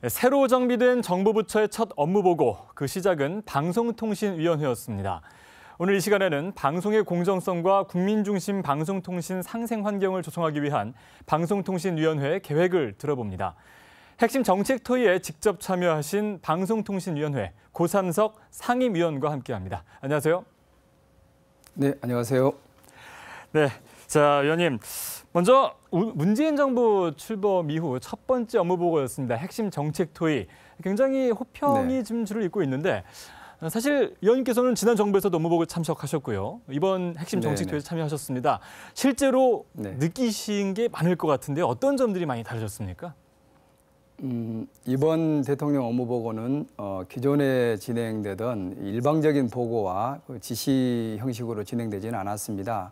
네, 새로 정비된 정부 부처의 첫 업무 보고 그 시작은 방송통신위원회였습니다. 오늘 이 시간에는 방송의 공정성과 국민 중심 방송통신 상생 환경을 조성하기 위한 방송통신위원회의 계획을 들어봅니다. 핵심 정책 토의에 직접 참여하신 방송통신위원회 고산석 상임위원과 함께합니다. 안녕하세요. 네, 안녕하세요. 네, 자, 위원님. 먼저 문재인 정부 출범 이후 첫 번째 업무 보고였습니다. 핵심 정책 토의. 굉장히 호평이 지금 네. 주를 잇고 있는데 어, 사실 의원님께서는 지난 정부에서도 업무 보고 참석하셨고요. 이번 핵심 정책 네, 네. 토의에 참여하셨습니다. 실제로 네. 느끼신 게 많을 것 같은데 어떤 점들이 많이 다르셨습니까? 음, 이번 대통령 업무 보고는 어, 기존에 진행되던 일방적인 보고와 그 지시 형식으로 진행되지는 않았습니다.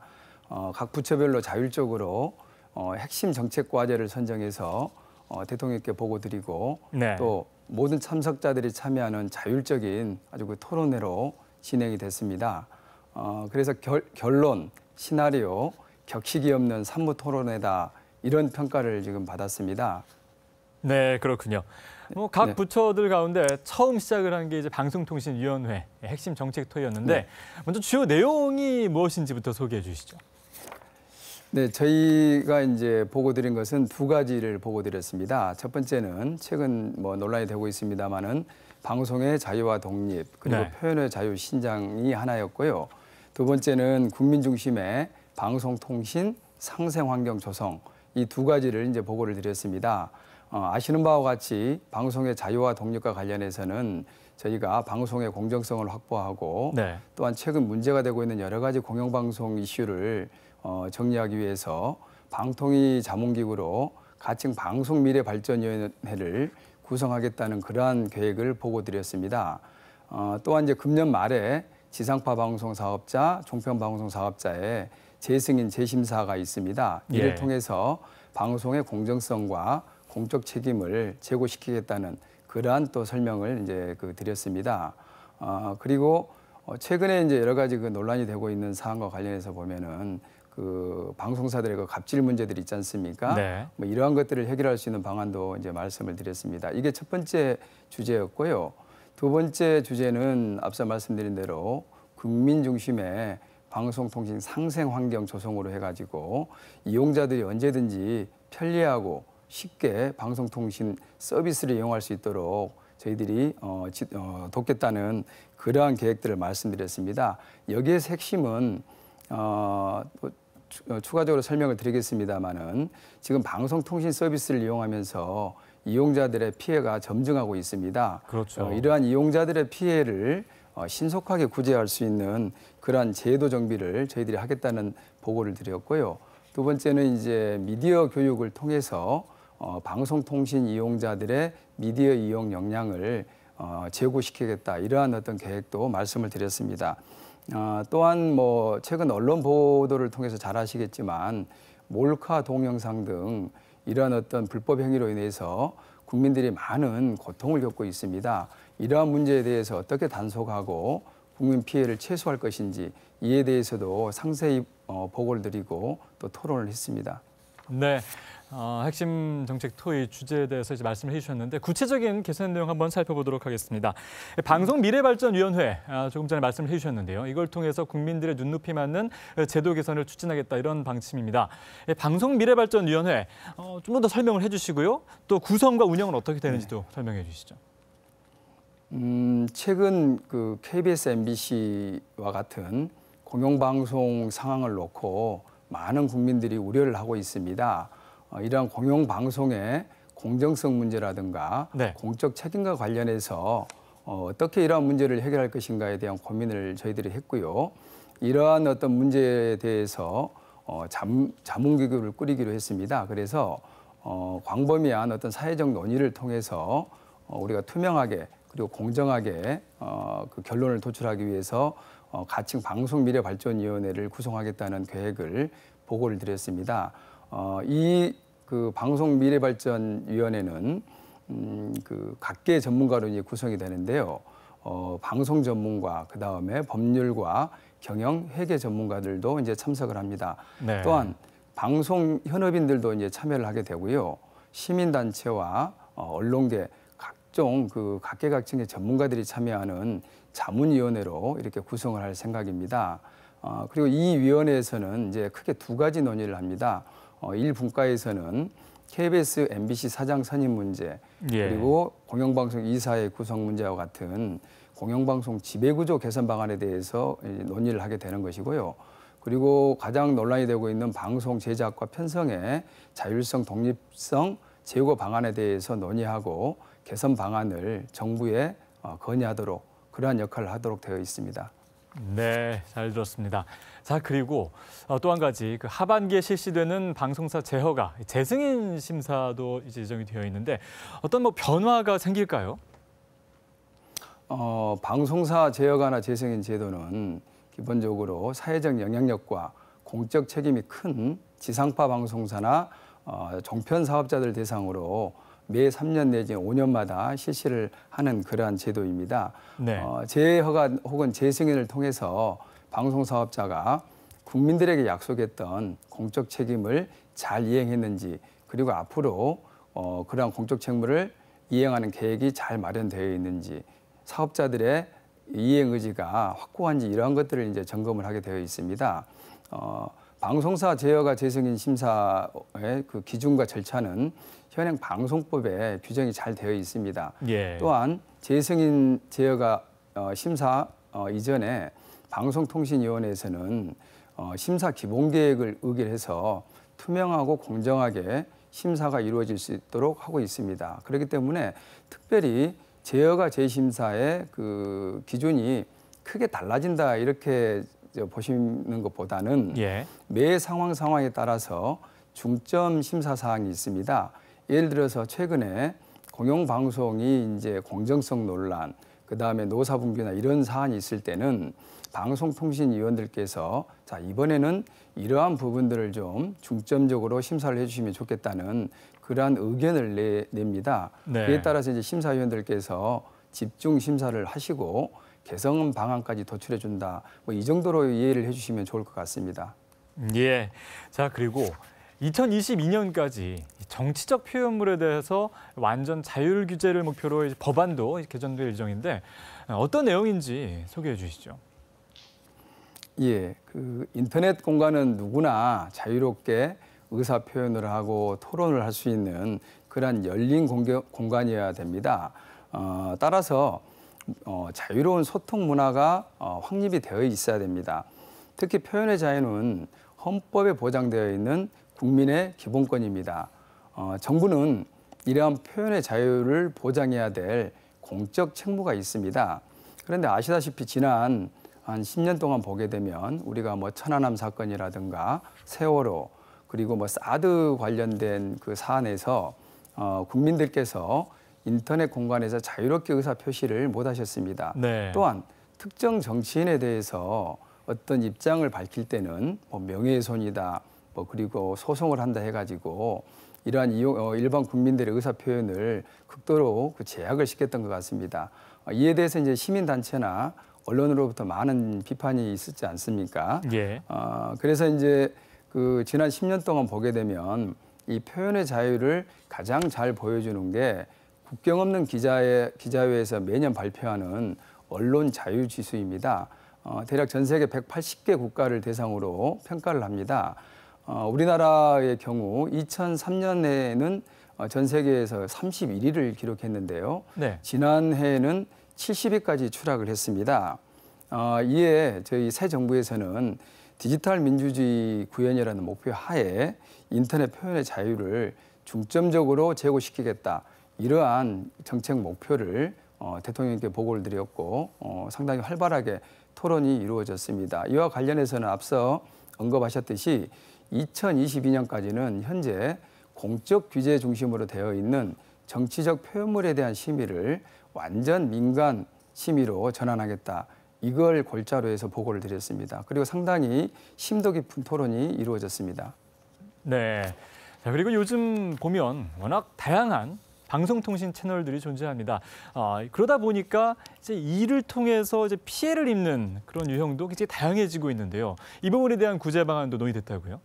어, 각 부처별로 자율적으로 어, 핵심 정책 과제를 선정해서 어, 대통령께 보고 드리고 네. 또 모든 참석자들이 참여하는 자율적인 아주 그 토론회로 진행이 됐습니다. 어, 그래서 결, 결론, 시나리오, 격식이 없는 산무 토론회다 이런 평가를 지금 받았습니다. 네, 그렇군요. 뭐각 네. 네. 부처들 가운데 처음 시작을 한 게 이제 방송통신위원회 핵심 정책 토의였는데 네. 먼저 주요 내용이 무엇인지부터 소개해 주시죠. 네, 저희가 이제 보고 드린 것은 두 가지를 보고 드렸습니다. 첫 번째는 최근 뭐 논란이 되고 있습니다만은 방송의 자유와 독립 그리고 네. 표현의 자유 신장이 하나였고요. 두 번째는 국민 중심의 방송통신 상생환경 조성 이 두 가지를 이제 보고를 드렸습니다. 어, 아시는 바와 같이 방송의 자유와 독립과 관련해서는 저희가 방송의 공정성을 확보하고 네. 또한 최근 문제가 되고 있는 여러 가지 공영방송 이슈를 어, 정리하기 위해서 방통위 자문기구로 가칭 방송 미래 발전위원회를 구성하겠다는 그러한 계획을 보고 드렸습니다. 어, 또한 이제 금년 말에 지상파 방송 사업자, 종편 방송 사업자의 재승인 재심사가 있습니다. 이를 예. 통해서 방송의 공정성과 공적 책임을 제고시키겠다는 그러한 또 설명을 이제 그 드렸습니다. 아, 그리고 어, 최근에 이제 여러 가지 그 논란이 되고 있는 사안과 관련해서 보면은 그 방송사들의 그 갑질 문제들이 있지 않습니까? 네. 뭐 이러한 것들을 해결할 수 있는 방안도 이제 말씀을 드렸습니다. 이게 첫 번째 주제였고요. 두 번째 주제는 앞서 말씀드린 대로 국민 중심의 방송통신 상생 환경 조성으로 해가지고 이용자들이 언제든지 편리하고 쉽게 방송통신 서비스를 이용할 수 있도록 저희들이 어, 지, 어, 돕겠다는 그러한 계획들을 말씀드렸습니다. 여기에 핵심은 어, 뭐 어, 추가적으로 설명을 드리겠습니다마는 지금 방송통신 서비스를 이용하면서 이용자들의 피해가 점증하고 있습니다. 그렇죠. 어, 이러한 이용자들의 피해를 어, 신속하게 구제할 수 있는 그러한 제도 정비를 저희들이 하겠다는 보고를 드렸고요. 두 번째는 이제 미디어 교육을 통해서 어, 방송통신 이용자들의 미디어 이용 역량을 어, 제고시키겠다 이러한 어떤 계획도 말씀을 드렸습니다. 어, 또한 뭐 최근 언론 보도를 통해서 잘 아시겠지만 몰카 동영상 등 이러한 어떤 불법 행위로 인해서 국민들이 많은 고통을 겪고 있습니다. 이러한 문제에 대해서 어떻게 단속하고 국민 피해를 최소화할 것인지 이에 대해서도 상세히 어, 보고를 드리고 또 토론을 했습니다. 네. 어, 핵심 정책 토의 주제에 대해서 이제 말씀을 해주셨는데 구체적인 개선 내용 한번 살펴보도록 하겠습니다. 방송 미래발전위원회 어, 조금 전에 말씀을 해주셨는데요. 이걸 통해서 국민들의 눈높이 맞는 제도 개선을 추진하겠다 이런 방침입니다. 예, 방송 미래발전위원회 어, 좀더 설명을 해주시고요. 또 구성과 운영은 어떻게 되는지도 네. 설명해 주시죠. 음, 최근 그 KBS, MBC와 같은 공영방송 상황을 놓고 많은 국민들이 우려를 하고 있습니다. 어, 이러한 공영방송의 공정성 문제라든가 네. 공적 책임과 관련해서 어, 어떻게 이러한 문제를 해결할 것인가에 대한 고민을 저희들이 했고요. 이러한 어떤 문제에 대해서 어, 자 자문기구를 꾸리기로 했습니다. 그래서 어, 광범위한 어떤 사회적 논의를 통해서 어, 우리가 투명하게 그리고 공정하게 어, 그 결론을 도출하기 위해서 어, 가칭 방송 미래 발전위원회를 구성하겠다는 계획을 보고를 드렸습니다. 어, 이 그 방송 미래 발전위원회는 음, 그 각계 전문가로 이제 구성이 되는데요. 어, 방송 전문가, 그 다음에 법률과 경영 회계 전문가들도 이제 참석을 합니다. 네. 또한 방송 현업인들도 이제 참여를 하게 되고요. 시민단체와 어, 언론계 각종 그 각계각층의 전문가들이 참여하는 자문위원회로 이렇게 구성을 할 생각입니다. 어, 그리고 이 위원회에서는 이제 크게 두 가지 논의를 합니다. 어, 1분과에서는 KBS, MBC 사장 선임 문제 예. 그리고 공영방송 이사의 구성 문제와 같은 공영방송 지배구조 개선 방안에 대해서 논의를 하게 되는 것이고요. 그리고 가장 논란이 되고 있는 방송 제작과 편성의 자율성, 독립성, 제휴 방안에 대해서 논의하고 개선 방안을 정부에 어, 건의하도록 그러한 역할을 하도록 되어 있습니다. 네, 잘 들었습니다. 자, 그리고 어, 또한 가지 그 하반기에 실시되는 방송사 제허가 재승인 심사도 이제 예정이 되어 있는데 어떤 뭐 변화가 생길까요? 어, 방송사 제어가나 재승인 제도는 기본적으로 사회적 영향력과 공적 책임이 큰 지상파 방송사나 어, 종편 사업자들 대상으로 매 3년 내지 5년마다 실시를 하는 그러한 제도입니다. 네. 어, 재허가 혹은 재승인을 통해서 방송 사업자가 국민들에게 약속했던 공적 책임을 잘 이행했는지 그리고 앞으로 어, 그러한 공적 책무를 이행하는 계획이 잘 마련되어 있는지 사업자들의 이행 의지가 확고한지 이러한 것들을 이제 점검을 하게 되어 있습니다. 어, 방송사 제어가 재승인 심사의 그 기준과 절차는 현행 방송법에 규정이 잘 되어 있습니다. 예. 또한 재승인 제어가 어, 심사 어, 이전에 방송통신위원회에서는 어, 심사 기본계획을 의결해서 투명하고 공정하게 심사가 이루어질 수 있도록 하고 있습니다. 그렇기 때문에 특별히 제어가 재심사의 그 기준이 크게 달라진다 이렇게 보시는 것보다는 예. 매 상황 상황에 따라서 중점 심사 사항이 있습니다. 예를 들어서 최근에 공영방송이 이제 공정성 논란, 그 다음에 노사분규나 이런 사안이 있을 때는 방송통신위원들께서 자, 이번에는 이러한 부분들을 좀 중점적으로 심사를 해주시면 좋겠다는 그러한 의견을 내, 냅니다. 네. 그에 따라서 이제 심사위원들께서 집중 심사를 하시고 개성 방안까지 도출해 준다. 뭐 이 정도로 이해를 해주시면 좋을 것 같습니다. 예. 자 그리고 2022년까지 정치적 표현물에 대해서 완전 자율 규제를 목표로 법안도 개정될 예정인데 어떤 내용인지 소개해 주시죠. 예, 그 인터넷 공간은 누구나 자유롭게 의사 표현을 하고 토론을 할 수 있는 그러 열린 공개, 공간이어야 됩니다. 어, 따라서 어, 자유로운 소통 문화가 어, 확립이 되어 있어야 됩니다. 특히 표현의 자유는 헌법에 보장되어 있는 국민의 기본권입니다. 어, 정부는 이러한 표현의 자유를 보장해야 될 공적 책무가 있습니다. 그런데 아시다시피 지난 한 10년 동안 보게 되면 우리가 뭐 천안함 사건이라든가 세월호 그리고 뭐 사드 관련된 그 사안에서 어, 국민들께서 인터넷 공간에서 자유롭게 의사 표시를 못 하셨습니다. 네. 또한 특정 정치인에 대해서 어떤 입장을 밝힐 때는 뭐 명예훼손이다, 뭐 그리고 소송을 한다 해가지고 이러한 이용, 어, 일반 국민들의 의사 표현을 극도로 그 제약을 시켰던 것 같습니다. 어, 이에 대해서 이제 시민 단체나 언론으로부터 많은 비판이 있었지 않습니까? 예. 어, 그래서 이제 그 지난 10년 동안 보게 되면 이 표현의 자유를 가장 잘 보여주는 게 국경 없는 기자회, 기자회에서 매년 발표하는 언론 자유 지수입니다. 어, 대략 전 세계 180개 국가를 대상으로 평가를 합니다. 어, 우리나라의 경우 2003년에는 어, 전 세계에서 31위를 기록했는데요. 네. 지난해에는 70위까지 추락을 했습니다. 어, 이에 저희 새 정부에서는 디지털 민주주의 구현이라는 목표 하에 인터넷 표현의 자유를 중점적으로 제고시키겠다. 이러한 정책 목표를 어, 대통령께 보고를 드렸고 어, 상당히 활발하게 토론이 이루어졌습니다. 이와 관련해서는 앞서 언급하셨듯이 2022년까지는 현재 공적 규제 중심으로 되어 있는 정치적 표현물에 대한 심의를 완전 민간 심의로 전환하겠다. 이걸 골자로 해서 보고를 드렸습니다. 그리고 상당히 심도 깊은 토론이 이루어졌습니다. 네. 자, 그리고 요즘 보면 워낙 다양한 방송통신 채널들이 존재합니다. 아, 그러다 보니까 이제 이를 통해서 이제 피해를 입는 그런 유형도 굉장히 다양해지고 있는데요. 이 부분에 대한 구제 방안도 논의됐다고요?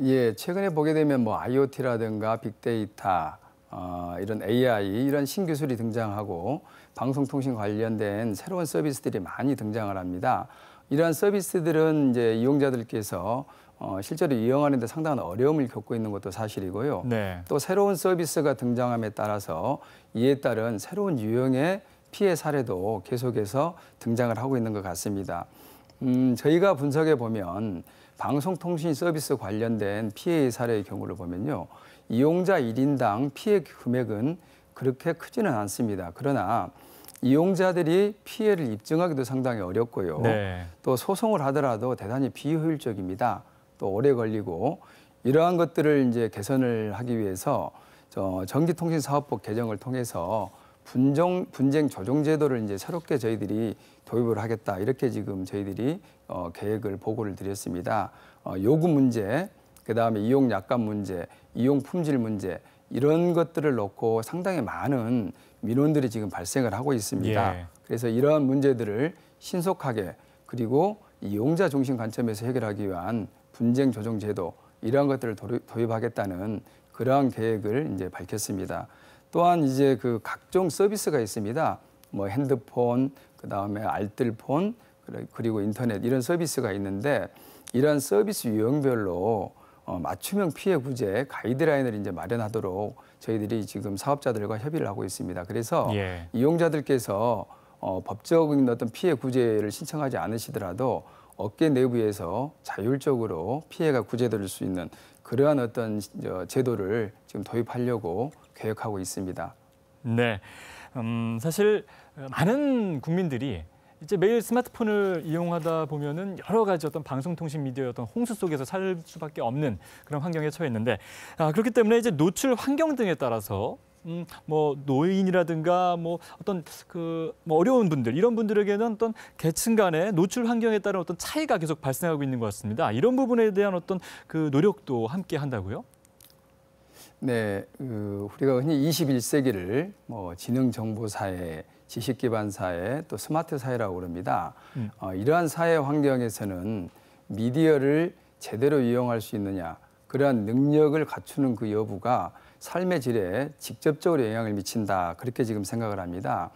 예, 최근에 보게 되면 뭐 IoT라든가 빅데이터, 어, 이런 AI 이런 신기술이 등장하고 방송통신 관련된 새로운 서비스들이 많이 등장을 합니다. 이러한 서비스들은 이제 이용자들께서 어, 실제로 이용하는 데 상당한 어려움을 겪고 있는 것도 사실이고요. 네. 또 새로운 서비스가 등장함에 따라서 이에 따른 새로운 유형의 피해 사례도 계속해서 등장을 하고 있는 것 같습니다. 음, 저희가 분석해 보면 방송통신 서비스 관련된 피해 사례의 경우를 보면요. 이용자 일인당 피해 금액은 그렇게 크지는 않습니다. 그러나 이용자들이 피해를 입증하기도 상당히 어렵고요. 네. 또 소송을 하더라도 대단히 비효율적입니다. 또 오래 걸리고 이러한 것들을 이제 개선을 하기 위해서 저 전기통신사업법 개정을 통해서 분정, 분쟁 조정 제도를 이제 새롭게 저희들이 도입을 하겠다 이렇게 지금 저희들이 어, 계획을 보고를 드렸습니다. 어, 요구 문제, 그 다음에 이용 약관 문제, 이용 품질 문제 이런 것들을 놓고 상당히 많은 민원들이 지금 발생을 하고 있습니다. 예. 그래서 이러한 문제들을 신속하게 그리고 이용자 중심 관점에서 해결하기 위한 분쟁 조정 제도 이러한 것들을 도입하겠다는 그러한 계획을 이제 밝혔습니다. 또한 이제 그 각종 서비스가 있습니다. 뭐 핸드폰, 그 다음에 알뜰폰, 그리고 인터넷 이런 서비스가 있는데 이러한 서비스 유형별로 어, 맞춤형 피해 구제 가이드라인을 이제 마련하도록 저희들이 지금 사업자들과 협의를 하고 있습니다. 그래서 예. 이용자들께서 어, 법적인 어떤 피해 구제를 신청하지 않으시더라도 업계 내부에서 자율적으로 피해가 구제될 수 있는 그러한 어떤 제도를 지금 도입하려고 계획하고 있습니다. 네. 음, 사실 많은 국민들이 이제 매일 스마트폰을 이용하다 보면은 여러 가지 어떤 방송통신 미디어의 어떤 홍수 속에서 살 수밖에 없는 그런 환경에 처해 있는데 아, 그렇기 때문에 이제 노출 환경 등에 따라서 음, 뭐 노인이라든가 뭐 어떤 그 뭐 어려운 분들 이런 분들에게는 어떤 계층 간의 노출 환경에 따른 어떤 차이가 계속 발생하고 있는 것 같습니다. 이런 부분에 대한 어떤 그 노력도 함께 한다고요? 네, 그 우리가 흔히 21세기를 뭐 지능 정보 사회 지식 기반 사회 또 스마트 사회라고 그럽니다. 음. 어, 이러한 사회 환경에서는 미디어를 제대로 이용할 수 있느냐 그러한 능력을 갖추는 그 여부가 삶의 질에 직접적으로 영향을 미친다 그렇게 지금 생각을 합니다.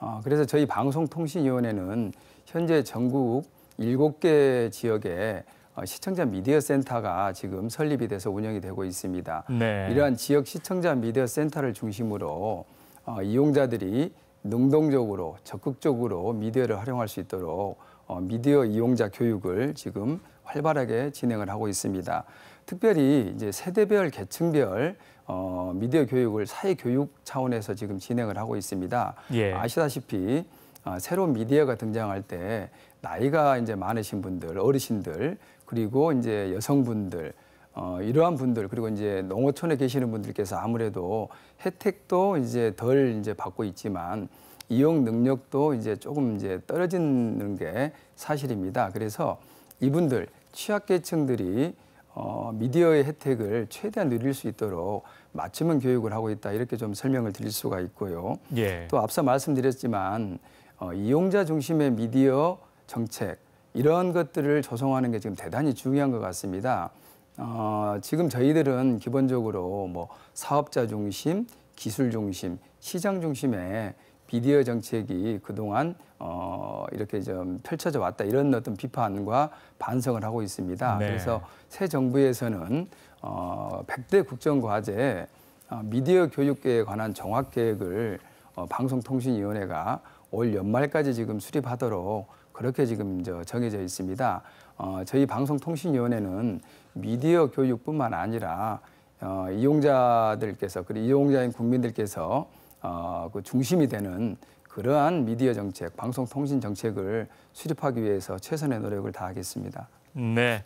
어, 그래서 저희 방송통신위원회는 현재 전국 일곱 개 지역에 어, 시청자 미디어 센터가 지금 설립이 돼서 운영이 되고 있습니다. 네. 이러한 지역 시청자 미디어 센터를 중심으로 어, 이용자들이 능동적으로 적극적으로 미디어를 활용할 수 있도록 어, 미디어 이용자 교육을 지금 활발하게 진행을 하고 있습니다. 특별히 이제 세대별 계층별 어, 미디어 교육을 사회 교육 차원에서 지금 진행을 하고 있습니다. 예. 아시다시피 어, 새로운 미디어가 등장할 때 나이가 이제 많으신 분들, 어르신들 그리고 이제 여성분들 어, 이러한 분들 그리고 이제 농어촌에 계시는 분들께서 아무래도 혜택도 이제 덜 이제 받고 있지만 이용 능력도 이제 조금 이제 떨어지는 게 사실입니다. 그래서 이분들 취약계층들이 어, 미디어의 혜택을 최대한 누릴 수 있도록 맞춤형 교육을 하고 있다 이렇게 좀 설명을 드릴 수가 있고요. 예. 또 앞서 말씀드렸지만 어, 이용자 중심의 미디어 정책 이런 것들을 조성하는 게 지금 대단히 중요한 것 같습니다. 어, 지금 저희들은 기본적으로 뭐 사업자 중심, 기술 중심, 시장 중심의 비디어 정책이 그동안 어, 이렇게 좀 펼쳐져 왔다 이런 어떤 비판과 반성을 하고 있습니다. 네. 그래서 새 정부에서는 어, 100대 국정과제 어, 미디어 교육계에 관한 정확계획을 어, 방송통신위원회가 올 연말까지 지금 수립하도록 그렇게 지금 저 정해져 있습니다. 어, 저희 방송통신위원회는 미디어 교육뿐만 아니라 어, 이용자들께서 그리고 이용자인 국민들께서 어, 그 중심이 되는 그러한 미디어 정책, 방송통신 정책을 수립하기 위해서 최선의 노력을 다하겠습니다. 네.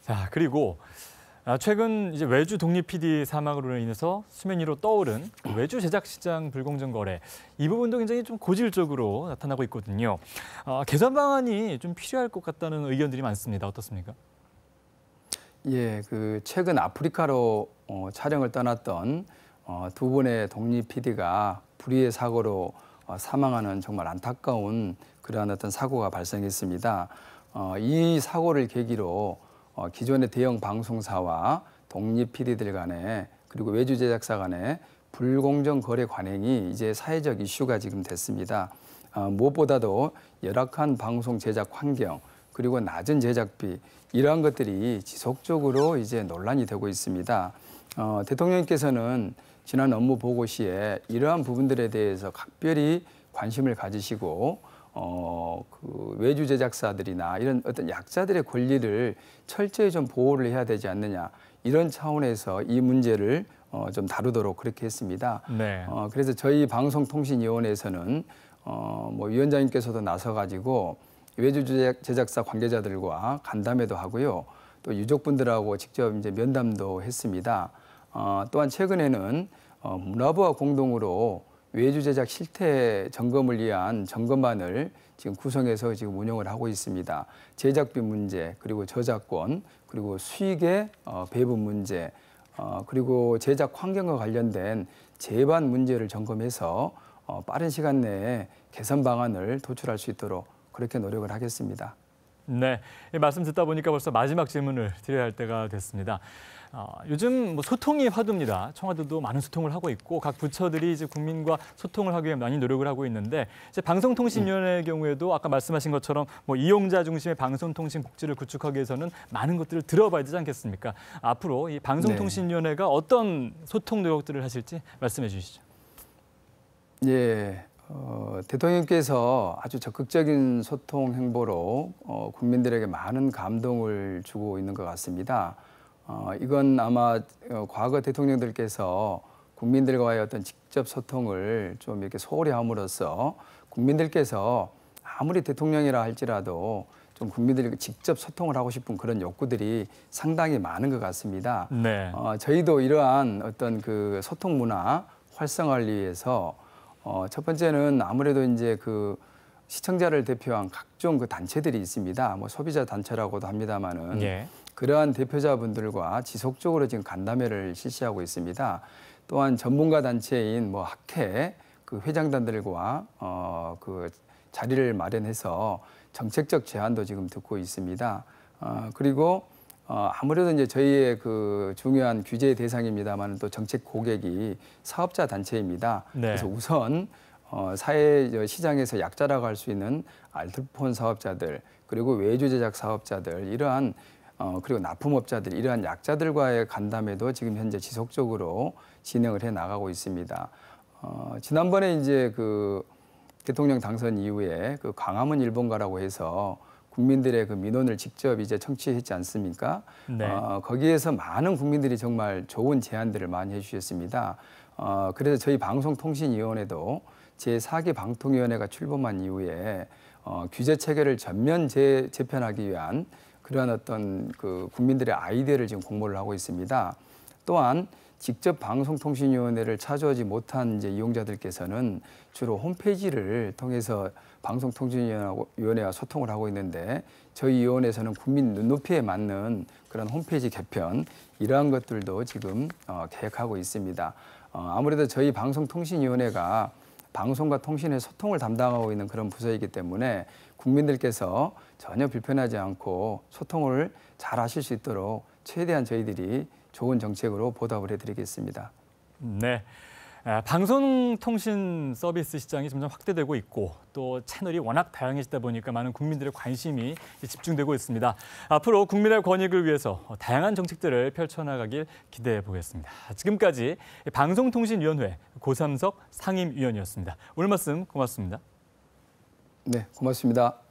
자 그리고 아, 최근 이제 외주 독립 PD 사망으로 인해서 수면 위로 떠오른 외주 제작 시장 불공정 거래 이 부분도 굉장히 좀 고질적으로 나타나고 있거든요. 아, 개선 방안이 좀 필요할 것 같다는 의견들이 많습니다. 어떻습니까? 예, 그 최근 아프리카로 어, 촬영을 떠났던 어, 두 분의 독립 PD가 불의의 사고로 어, 사망하는 정말 안타까운 그러한 어떤 사고가 발생했습니다. 어, 이 사고를 계기로 어, 기존의 대형 방송사와 독립 PD들 간에 그리고 외주 제작사 간에 불공정 거래 관행이 이제 사회적 이슈가 지금 됐습니다. 어, 무엇보다도 열악한 방송 제작 환경 그리고 낮은 제작비 이러한 것들이 지속적으로 이제 논란이 되고 있습니다. 어, 대통령께서는 지난 업무 보고 시에 이러한 부분들에 대해서 각별히 관심을 가지시고 어, 그 외주 제작사들이나 이런 어떤 약자들의 권리를 철저히 좀 보호를 해야 되지 않느냐 이런 차원에서 이 문제를 어, 좀 다루도록 그렇게 했습니다. 네. 어, 그래서 저희 방송통신위원회에서는 어, 뭐 위원장님께서도 나서가지고 외주 제작, 제작사 관계자들과 간담회도 하고요. 또 유족분들하고 직접 이제 면담도 했습니다. 어, 또한 최근에는 어, 문화부와 공동으로 외주 제작 실태 점검을 위한 점검반을 지금 구성해서 지금 운영을 하고 있습니다. 제작비 문제, 그리고 저작권, 그리고 수익의 어, 배분 문제, 어, 그리고 제작 환경과 관련된 재반 문제를 점검해서 어, 빠른 시간 내에 개선 방안을 도출할 수 있도록 그렇게 노력을 하겠습니다. 네, 말씀 듣다 보니까 벌써 마지막 질문을 드려야 할 때가 됐습니다. 어, 요즘 뭐 소통이 화두입니다. 청와대도 많은 소통을 하고 있고 각 부처들이 이제 국민과 소통을 하기 위해 많이 노력을 하고 있는데 이제 방송통신위원회의 음. 경우에도 아까 말씀하신 것처럼 뭐 이용자 중심의 방송통신 복지를 구축하기 위해서는 많은 것들을 들어봐야 되지 않겠습니까? 앞으로 이 방송통신위원회가 네. 어떤 소통 노력들을 하실지 말씀해 주시죠. 예, 어, 대통령께서 아주 적극적인 소통 행보로 어, 국민들에게 많은 감동을 주고 있는 것 같습니다. 어, 이건 아마 어, 과거 대통령들께서 국민들과의 어떤 직접 소통을 좀 이렇게 소홀히 함으로써 국민들께서 아무리 대통령이라 할지라도 좀 국민들이 직접 소통을 하고 싶은 그런 욕구들이 상당히 많은 것 같습니다. 네. 어, 저희도 이러한 어떤 그 소통 문화 활성화를 위해서 어, 첫 번째는 아무래도 이제 그 시청자를 대표한 각종 그 단체들이 있습니다. 뭐 소비자 단체라고도 합니다만은 예. 그러한 대표자분들과 지속적으로 지금 간담회를 실시하고 있습니다. 또한 전문가 단체인 뭐 학회 그 회장단들과 어, 그 자리를 마련해서 정책적 제안도 지금 듣고 있습니다. 어, 그리고 어, 아무래도 이제 저희의 그 중요한 규제 대상입니다만 또 정책 고객이 사업자 단체입니다. 네. 그래서 우선 어, 사회 시장에서 약자라고 할 수 있는 알트폰 사업자들 그리고 외주 제작 사업자들 이러한 어, 그리고 납품업자들 이러한 약자들과의 간담회도 지금 현재 지속적으로 진행을 해 나가고 있습니다. 어, 지난번에 이제 그 대통령 당선 이후에 그 광화문 일본가라고 해서 국민들의 그 민원을 직접 이제 청취했지 않습니까? 네. 어, 거기에서 많은 국민들이 정말 좋은 제안들을 많이 해주셨습니다. 어, 그래서 저희 방송통신위원회도 제4기 방통위원회가 출범한 이후에 어, 규제 체계를 전면 재, 재편하기 위한 그러한 어떤 그 국민들의 아이디어를 지금 공모를 하고 있습니다. 또한 직접 방송통신위원회를 찾아오지 못한 이제 이용자들께서는 주로 홈페이지를 통해서 방송통신위원회와 소통을 하고 있는데 저희 위원회에서는 국민 눈높이에 맞는 그런 홈페이지 개편 이러한 것들도 지금 어, 계획하고 있습니다. 어, 아무래도 저희 방송통신위원회가 방송과 통신의 소통을 담당하고 있는 그런 부서이기 때문에 국민들께서 전혀 불편하지 않고 소통을 잘 하실 수 있도록 최대한 저희들이 좋은 정책으로 보답을 해드리겠습니다. 네. 아, 방송통신 서비스 시장이 점점 확대되고 있고 또 채널이 워낙 다양해지다 보니까 많은 국민들의 관심이 집중되고 있습니다. 앞으로 국민의 권익을 위해서 다양한 정책들을 펼쳐나가길 기대해 보겠습니다. 지금까지 방송통신위원회 고삼석 상임위원이었습니다. 오늘 말씀 고맙습니다. 네, 고맙습니다.